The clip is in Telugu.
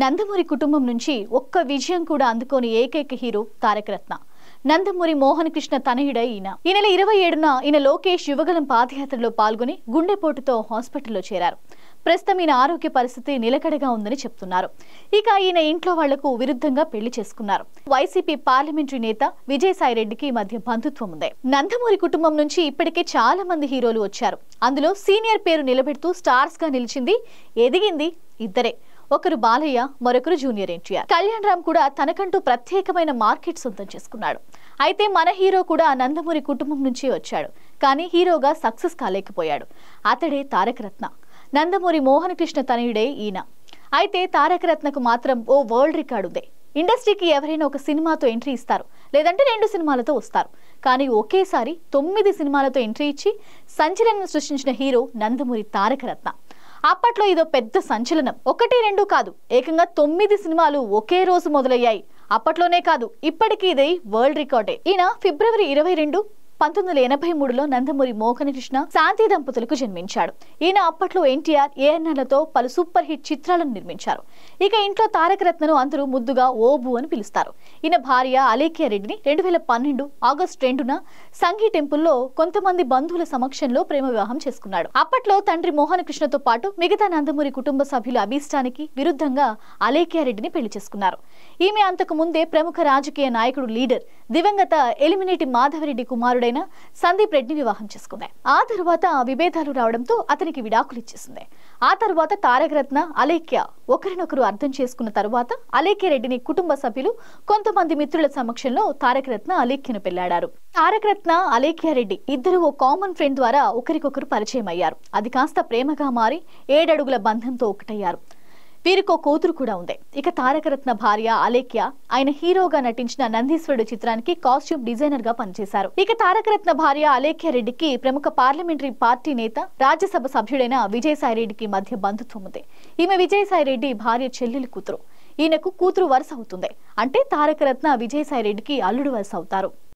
నందమూరి కుటుంబం నుంచి ఒక్క విజయం కూడా అందుకోని ఏకైక హీరో తారకరత్న నందమూరి మోహన్ కృష్ణ తనయుడై ఈయన ఈ నెల ఇరవై ఏడున ఈయన లోకేష్ యువగలం పాదయాత్రలో పాల్గొని గుండెపోటుతో హాస్పిటల్లో చేరారు ప్రస్తుతం ఈయన ఆరోగ్య పరిస్థితి నిలకడగా ఉందని చెప్తున్నారు ఇక ఈయన ఇంట్లో వాళ్లకు విరుద్ధంగా పెళ్లి చేసుకున్నారు వైసీపీ పార్లమెంటరీ నేత విజయసాయిరెడ్డికి మధ్య బంధుత్వం ఉంది నందమూరి కుటుంబం నుంచి ఇప్పటికే చాలా మంది హీరోలు వచ్చారు అందులో సీనియర్ పేరు నిలబెడుతూ స్టార్స్ గా నిలిచింది ఎదిగింది ఇద్దరే ఒకరు బాలయ్య మరొకరు జూనియర్ ఎన్టీఆర్ కళ్యాణ్ రామ్ కూడా తనకంటూ ప్రత్యేకమైన మార్కెట్ సొంతం చేసుకున్నాడు అయితే మన హీరో కూడా నందమూరి కుటుంబం నుంచి వచ్చాడు కానీ హీరోగా సక్సెస్ కాలేకపోయాడు అతడే తారకరత్న నందమూరి మోహన్ కృష్ణ తనయుడే ఈయన అయితే తారకరత్నకు మాత్రం ఓ వరల్డ్ రికార్డు ఉంది ఇండస్ట్రీకి ఎవరైనా ఒక సినిమాతో ఎంట్రీ ఇస్తారు లేదంటే రెండు సినిమాలతో వస్తారు కానీ ఒకేసారి తొమ్మిది సినిమాలతో ఎంట్రీ ఇచ్చి సంచలనం సృష్టించిన హీరో నందమూరి తారకరత్న అప్పట్లో ఇదో పెద్ద సంచలనం ఒకటి రెండు కాదు ఏకంగా తొమ్మిది సినిమాలు ఒకే రోజు మొదలయ్యాయి అప్పట్లోనే కాదు ఇప్పటికీ ఇది వరల్డ్ రికార్డే ఈయన ఫిబ్రవరి ఇరవై రెండు పంతొమ్మిది వందల ఎనభై మూడులో నందమూరి కృష్ణ శాంతి దంపతులకు జన్మించాడు ఈయన అప్పట్లో ఎన్టీఆర్ ఏఎన్ఆర్లతో పలు సూపర్ హిట్ చిత్రాలను నిర్మించారు ఇక ఇంట్లో తారకరత్నను అందరూ ముద్దుగా ఓబు అని పిలుస్తారు ఈయన భార్య అలేఖ్య రెడ్డిని రెండు వేల పన్నెండు ఆగస్టు రెండున సంఘీ టెంపుల్లో కొంతమంది బంధువుల సమక్షంలో ప్రేమ వివాహం చేసుకున్నాడు అప్పట్లో తండ్రి మోహన కృష్ణతో పాటు మిగతా నందమూరి కుటుంబ సభ్యుల అభీష్టానికి విరుద్ధంగా అలేఖ్య రెడ్డిని పెళ్లి చేసుకున్నారు ఈమె అంతకు ముందే ప్రముఖ రాజకీయ నాయకుడు లీడర్ దివంగత ఎలిమినేటి మాధవరెడ్డి కుమారుడైన ఆయన సందీప్ రెడ్డిని వివాహం చేసుకుంది ఆ తర్వాత విభేదాలు రావడంతో అతనికి విడాకులు ఇచ్చేసింది ఆ తర్వాత తారకరత్న అలేఖ్య ఒకరినొకరు అర్థం చేసుకున్న తర్వాత అలేఖ్య రెడ్డిని కుటుంబ సభ్యులు కొంతమంది మిత్రుల సమక్షంలో తారక రత్న అలేఖ్యను పెళ్లాడారు రత్న అలేఖ్య రెడ్డి ఇద్దరు ఓ కామన్ ఫ్రెండ్ ద్వారా ఒకరికొకరు పరిచయం అయ్యారు అది కాస్త ప్రేమగా మారి ఏడడుగుల బంధంతో ఒకటయ్యారు వీరికో కూతురు కూడా ఉంది ఇక తారకరత్న భార్య అలేఖ్య ఆయన హీరోగా నటించిన నందీశ్వరుడు చిత్రానికి కాస్ట్యూమ్ డిజైనర్ గా పనిచేశారు ఇక తారకరత్న భార్య అలేఖ్య రెడ్డికి ప్రముఖ పార్లమెంటరీ పార్టీ నేత రాజ్యసభ సభ్యుడైన విజయసాయి రెడ్డికి మధ్య బంధుత్వం ఉంది ఈమె విజయసాయి రెడ్డి భార్య చెల్లెలి కూతురు ఈయనకు కూతురు వరుస అవుతుంది అంటే తారకరత్న విజయసాయి రెడ్డికి అల్లుడు వరుస అవుతారు